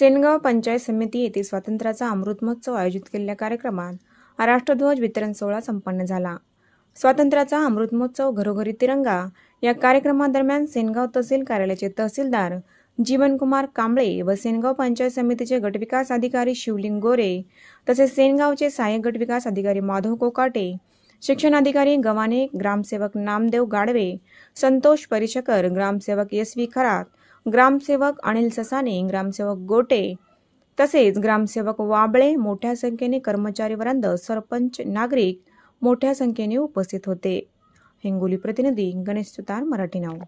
सेनगाव पंचायत समिती येथे स्वातंत्र्याचा अमृत महोत्सव आयोजित केलेल्या कार्यक्रमात राष्ट्रध्वज वितरण सोहळा संपन्न झाला स्वातंत्र्याचा अमृत महोत्सव घरोघरी तिरंगा या कार्यक्रमादरम्यान सेनगाव तहसील कार्यालयाचे तहसीलदार जीवनकुमार कांबळे व सेनगाव पंचायत समितीचे गटविकास अधिकारी शिवलिंग गोरे तसेच सेनगावचे सहाय्यक गटविकास अधिकारी माधव कोकाटे शिक्षण अधिकारी गवाने ग्रामसेवक नामदेव गाडवे संतोष परिशकर ग्रामसेवक एस खरात ग्रामसेवक अनिल ससाने ग्रामसेवक गोटे तसेच ग्रामसेवक वाबळे मोठ्या संख्येने कर्मचारी वरांद सरपंच नागरिक मोठ्या संख्येने उपस्थित होते हिंगोली प्रतिनिधी गणेश सुतार मराठी नाव